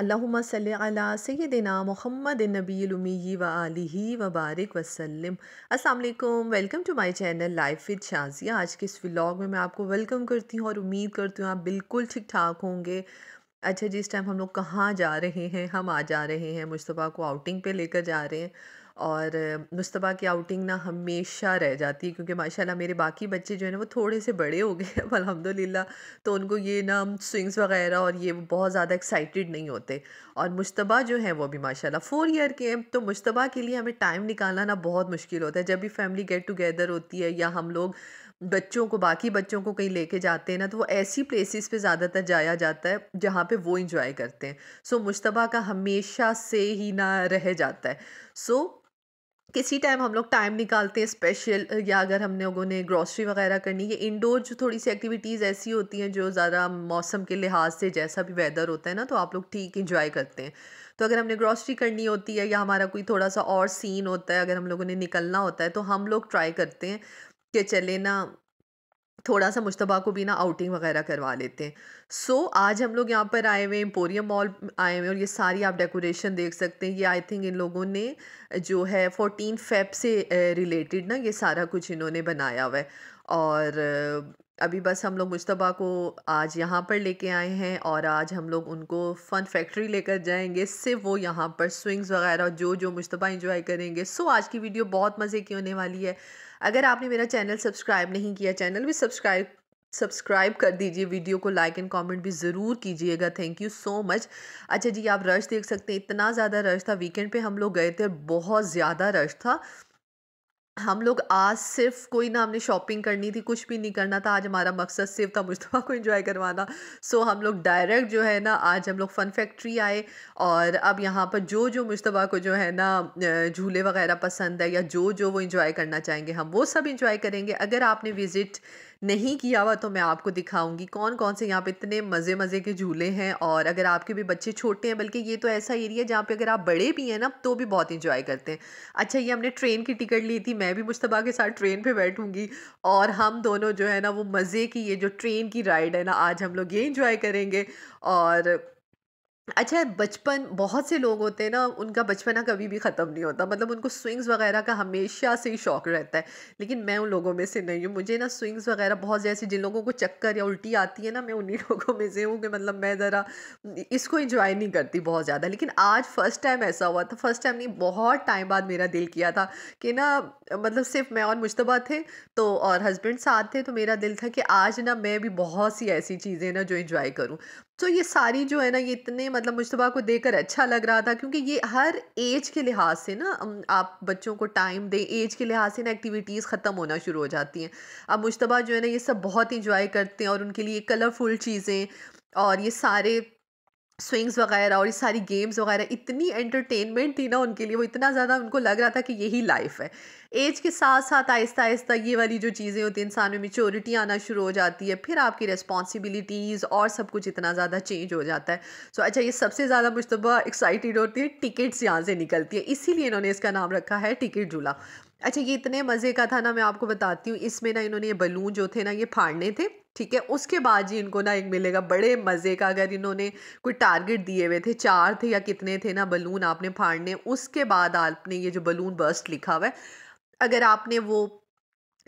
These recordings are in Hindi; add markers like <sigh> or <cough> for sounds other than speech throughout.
अल्लाम सल सैदिना मोहम्मद नबीमी व आलि व वसलम असलम welcome to my channel life with Shazia आज के इस व्लॉग में मैं आपको वेलकम करती हूँ और उम्मीद करती हूँ आप बिल्कुल ठीक ठाक होंगे अच्छा जी इस टाइम हम लोग कहाँ जा रहे हैं हम आ जा रहे हैं मुशतबा को आउटिंग पे लेकर जा रहे हैं और मुस्तबा की आउटिंग ना हमेशा रह जाती है क्योंकि माशाल्लाह मेरे बाकी बच्चे जो है ना वो थोड़े से बड़े हो गए अब <laughs> अलहमदिल्ला तो उनको ये ना स्विंग्स वगैरह और ये बहुत ज़्यादा एक्साइटेड नहीं होते और मुशतबा जो है वो भी माशाल्लाह फोर ईयर के हैं तो मुशतबा के लिए हमें टाइम निकालना ना बहुत मुश्किल होता है जब भी फैमिली गेट टुगेदर होती है या हम लोग बच्चों को बाकी बच्चों को कहीं लेके जाते हैं ना तो वो ऐसी प्लेसेस पे ज़्यादातर जाया जाता है जहाँ पे वो इंजॉय करते हैं सो मुशतबा का हमेशा से ही ना रह जाता है सो किसी टाइम हम लोग टाइम निकालते हैं स्पेशल या अगर हम लोगों ने ग्रॉसरी वगैरह करनी है इंडोर जो थोड़ी सी एक्टिविटीज़ ऐसी होती हैं जो ज़्यादा मौसम के लिहाज से जैसा भी वेदर होता है ना तो आप लोग ठीक इंजॉय करते हैं तो अगर हमने ग्रॉसरी करनी होती है या हमारा कोई थोड़ा सा और सीन होता है अगर हम लोगों ने निकलना होता है तो हम लोग ट्राई करते हैं कि चले ना थोड़ा सा मुशतबा को भी ना आउटिंग वगैरह करवा लेते हैं सो so, आज हम लोग यहाँ पर आए हुए एम्पोरियम मॉल आए हुए और ये सारी आप डेकोरेशन देख सकते हैं ये आई थिंक इन लोगों ने जो है फोर्टीन फेब से रिलेटेड ना ये सारा कुछ इन्होंने बनाया हुआ है और अभी बस हम लोग मुशतबा को आज यहाँ पर लेके आए हैं और आज हम लोग उनको फ़न फैक्ट्री लेकर जाएंगे सिर्फ वो यहाँ पर स्विंग्स वगैरह जो जो मुशतबा इंजॉय करेंगे सो आज की वीडियो बहुत मज़े की होने वाली है अगर आपने मेरा चैनल सब्सक्राइब नहीं किया चैनल भी सब्सक्राइब सब्सक्राइब कर दीजिए वीडियो को लाइक एंड कमेंट भी ज़रूर कीजिएगा थैंक यू सो मच अच्छा जी आप रश देख सकते हैं इतना ज़्यादा रश था वीकेंड पे हम लोग गए थे बहुत ज़्यादा रश था हम लोग आज सिर्फ कोई ना हमने शॉपिंग करनी थी कुछ भी नहीं करना था आज हमारा मकसद सिर्फ था मुशतबा को इन्जॉय करवाना सो हम लोग डायरेक्ट जो है ना आज हम लोग फ़न फैक्ट्री आए और अब यहाँ पर जो जो मुशतबा को जो है ना झूले वगैरह पसंद है या जो जो वो एंजॉय करना चाहेंगे हम वो सब इंजॉय करेंगे अगर आपने विज़िट नहीं किया हुआ तो मैं आपको दिखाऊंगी कौन कौन से यहाँ पे इतने मज़े मज़े के झूले हैं और अगर आपके भी बच्चे छोटे हैं बल्कि ये तो ऐसा एरिया जहाँ पे अगर आप बड़े भी हैं ना तो भी बहुत इंजॉय करते हैं अच्छा ये हमने ट्रेन की टिकट ली थी मैं भी मुशतबा के साथ ट्रेन पर बैठूँगी और हम दोनों जो है ना वो मज़े की ये जो ट्रेन की राइड है ना आज हम लोग ये इंजॉय करेंगे और अच्छा बचपन बहुत से लोग होते हैं ना उनका बचपना कभी भी ख़त्म नहीं होता मतलब उनको स्विंग्स वगैरह का हमेशा से ही शौक रहता है लेकिन मैं उन लोगों में से नहीं हूँ मुझे ना स्विंग्स वगैरह बहुत जैसे जिन लोगों को चक्कर या उल्टी आती है ना मैं उन्हीं <laughs> लोगों में से हूँ कि मतलब मैं ज़रा इसको इंजॉय नहीं करती बहुत ज़्यादा लेकिन आज फ़र्स्ट टाइम ऐसा हुआ था फर्स्ट टाइम नहीं बहुत टाइम बाद मेरा दिल किया था कि ना मतलब सिर्फ मैं और मुशतबा थे तो और हस्बैंड साथ थे तो मेरा दिल था कि आज ना मैं भी बहुत सी ऐसी चीज़ें ना जो इंजॉय करूँ तो ये सारी जो है ना ये इतने मतलब मुशतबा को देकर अच्छा लग रहा था क्योंकि ये हर एज के लिहाज से ना आप बच्चों को टाइम दें एज के लिहाज से ना एक्टिविटीज़ ख़त्म होना शुरू हो जाती हैं अब मुशतबा जो है ना ये सब बहुत इंजॉय करते हैं और उनके लिए कलरफुल चीज़ें और ये सारे स्विंग्स वगैरह और ये सारी गेम्स वगैरह इतनी एंटरटेनमेंट थी ना उनके लिए वो इतना ज़्यादा उनको लग रहा था कि यही लाइफ है एज के साथ साथ आहिस्ता आहिस्ता ये वाली जो चीज़ें होती हैं इंसान में मेचोरिटी आना शुरू हो जाती है फिर आपकी रिस्पॉन्सिबिलिटीज़ और सब कुछ इतना ज़्यादा चेंज हो जाता है सो अच्छा ये सबसे ज़्यादा मुशतबा तो एक्साइटेड होती है टिकट्स यहाँ से निकलती है इसीलिए इन्होंने इसका नाम रखा है टिकट झूला अच्छा ये इतने मज़े का था ना मैं आपको बताती हूँ इसमें ना इन्होंने ये बलून जो थे ना ये फाड़ने थे ठीक है उसके बाद जी इनको ना एक मिलेगा बड़े मज़े का अगर इन्होंने कोई टारगेट दिए हुए थे चार थे या कितने थे ना बलून आपने फाड़ने उसके बाद आपने ये जो बलून बर्स्ट लिखा हुआ है अगर आपने वो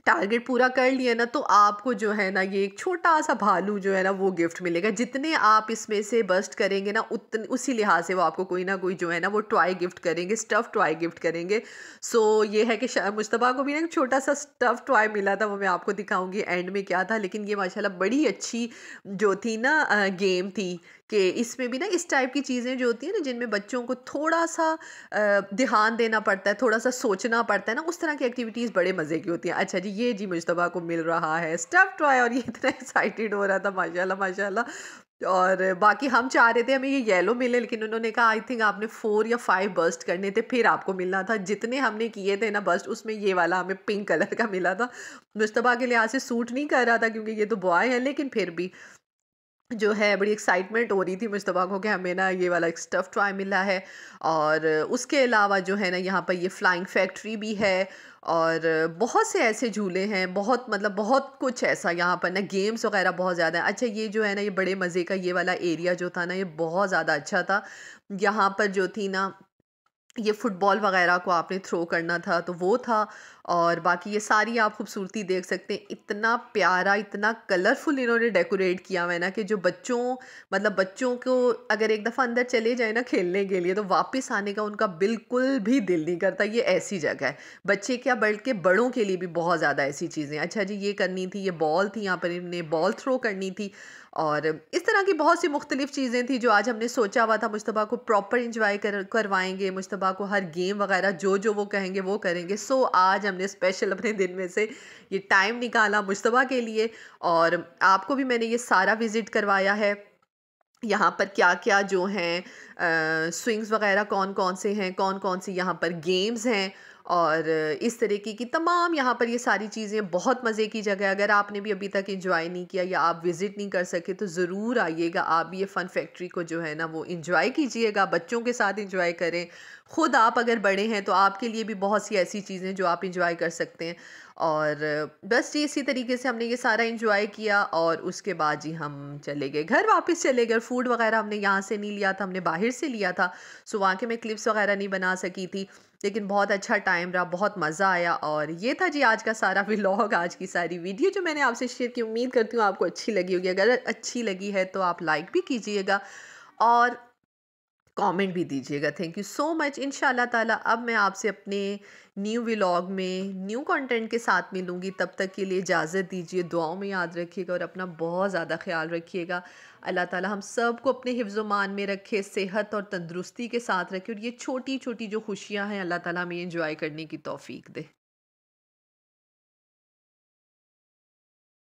टारगेट पूरा कर लिया ना तो आपको जो है ना ये एक छोटा सा भालू जो है ना वो गिफ्ट मिलेगा जितने आप इसमें से बस्ट करेंगे ना उतने उसी लिहाज से वो आपको कोई ना कोई जो है ना वो टॉय गिफ्ट करेंगे स्टफ़ टॉय गिफ्ट करेंगे सो ये है कि मुश्तबा को भी ना एक छोटा सा स्टफ़ टॉय मिला था वो मैं आपको दिखाऊँगी एंड में क्या था लेकिन ये माशाला बड़ी अच्छी जो थी ना गेम थी कि इसमें भी ना इस टाइप की चीज़ें जो होती हैं ना जिनमें बच्चों को थोड़ा सा ध्यान देना पड़ता है थोड़ा सा सोचना पड़ता है ना उस तरह की एक्टिविटीज़ बड़े मज़े की होती हैं अच्छा जी ये जी मुशतबा को मिल रहा है स्टफ टॉय और ये इतना एक्साइटेड हो रहा था माशा माशा और बाकी हम चाह रहे थे हमें ये येलो मिले लेकिन उन्होंने कहा आई थिंक आपने फोर या फाइव बस्ट करने थे फिर आपको मिलना था जितने हमने किए थे ना बस्ट उसमें ये वाला हमें पिंक कलर का मिला था मुशतबा के लिहाज से सूट नहीं कर रहा था क्योंकि ये तो बॉय है लेकिन फिर भी जो है बड़ी एक्साइटमेंट हो रही थी मुशतबा तो को कि हमें ना ये वाला एक स्टफ़ टॉय मिला है और उसके अलावा जो है ना यहाँ पर ये फ्लाइंग फैक्ट्री भी है और बहुत से ऐसे झूले हैं बहुत मतलब बहुत कुछ ऐसा यहाँ पर ना गेम्स वगैरह बहुत ज़्यादा है अच्छा ये जो है ना ये बड़े मज़े का ये वाला एरिया जो था ना ये बहुत ज़्यादा अच्छा था यहाँ पर जो थी ना ये फ़ुटबॉल वगैरह को आपने थ्रो करना था तो वो था और बाकी ये सारी आप खूबसूरती देख सकते हैं इतना प्यारा इतना कलरफुल इन्होंने डेकोरेट किया हुआ है ना कि जो बच्चों मतलब बच्चों को अगर एक दफ़ा अंदर चले जाए ना खेलने के लिए तो वापस आने का उनका बिल्कुल भी दिल नहीं करता ये ऐसी जगह है बच्चे क्या बल्कि बड़ों के लिए भी बहुत ज़्यादा ऐसी चीज़ें अच्छा जी ये करनी थी ये बॉल थी यहाँ पर इन्हें बॉल थ्रो करनी थी और इस तरह की बहुत सी मुख्तलिफ़ चीज़ें थी जो आज हमने सोचा हुआ था मुशतबा को प्रॉपर इंजॉय करवाएँगे करवाएंगे मुशतबा पापा को हर गेम वगैरह जो जो वो कहेंगे वो करेंगे सो आज हमने स्पेशल अपने दिन में से ये टाइम निकाला मुशतबा के लिए और आपको भी मैंने ये सारा विज़िट करवाया है यहाँ पर क्या क्या जो हैं स्विंग्स वगैरह कौन कौन से हैं कौन कौन से यहाँ पर गेम्स हैं और इस तरीके की तमाम यहाँ पर ये सारी चीज़ें बहुत मज़े की जगह है अगर आपने भी अभी तक इंजॉय नहीं किया या आप विज़िट नहीं कर सके तो ज़रूर आइएगा आप भी ये फ़न फैक्ट्री को जो है ना वो इंजॉय कीजिएगा बच्चों के साथ इंजॉय करें ख़ुद आप अगर बड़े हैं तो आपके लिए भी बहुत सी ऐसी चीज़ें जो आप इंजॉय कर सकते हैं और बस जी इसी तरीके से हमने ये सारा इंजॉय किया और उसके बाद जी हम चले गए घर वापस चले गए फूड वगैरह हमने यहाँ से नहीं लिया था हमने बाहर से लिया था सो वहाँ के मैं क्लिप्स वगैरह नहीं बना सकी थी लेकिन बहुत अच्छा टाइम रहा बहुत मज़ा आया और ये था जी आज का सारा व्लॉग आज की सारी वीडियो जो मैंने आपसे शेयर की उम्मीद करती हूँ आपको अच्छी लगी होगी अगर अच्छी लगी है तो आप लाइक भी कीजिएगा और कमेंट भी दीजिएगा थैंक यू सो मच इन ताला अब मैं आपसे अपने न्यू व्लॉग में न्यू कंटेंट के साथ मिलूँगी तब तक के लिए इजाज़त दीजिए दुआओं में याद रखिएगा और अपना बहुत ज़्यादा ख्याल रखिएगा अल्लाह ताला हम सब को अपने मान में रखे सेहत और तंदरुस्ती के साथ रखे और ये छोटी छोटी जो खुशियाँ हैं अल्लाह ताली हमें इंजॉय करने की तोफ़ी दे